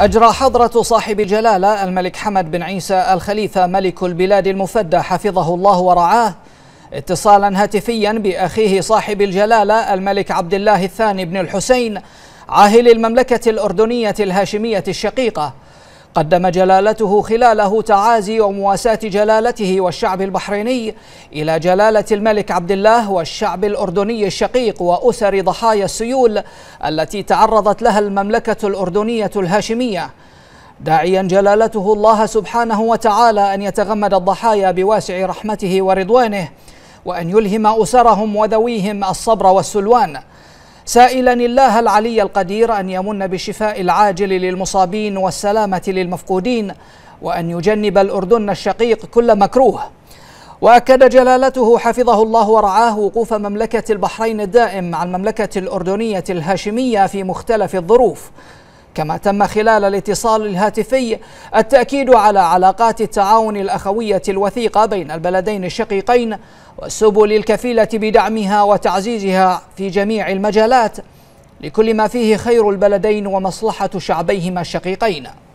أجرى حضرة صاحب الجلالة الملك حمد بن عيسى الخليفة ملك البلاد المفدى حفظه الله ورعاه اتصالا هاتفيا بأخيه صاحب الجلالة الملك عبد الله الثاني بن الحسين عاهل المملكة الأردنية الهاشمية الشقيقة قدم جلالته خلاله تعازي ومواساة جلالته والشعب البحريني إلى جلالة الملك عبد الله والشعب الأردني الشقيق وأسر ضحايا السيول التي تعرضت لها المملكة الأردنية الهاشمية داعيا جلالته الله سبحانه وتعالى أن يتغمد الضحايا بواسع رحمته ورضوانه وأن يلهم أسرهم وذويهم الصبر والسلوان سائلا الله العلي القدير أن يمن بالشفاء العاجل للمصابين والسلامة للمفقودين وأن يجنب الأردن الشقيق كل مكروه وأكد جلالته حفظه الله ورعاه وقوف مملكة البحرين الدائم مع المملكة الأردنية الهاشمية في مختلف الظروف كما تم خلال الاتصال الهاتفي التأكيد على علاقات التعاون الأخوية الوثيقة بين البلدين الشقيقين والسبل الكفيلة بدعمها وتعزيزها في جميع المجالات لكل ما فيه خير البلدين ومصلحة شعبيهما الشقيقين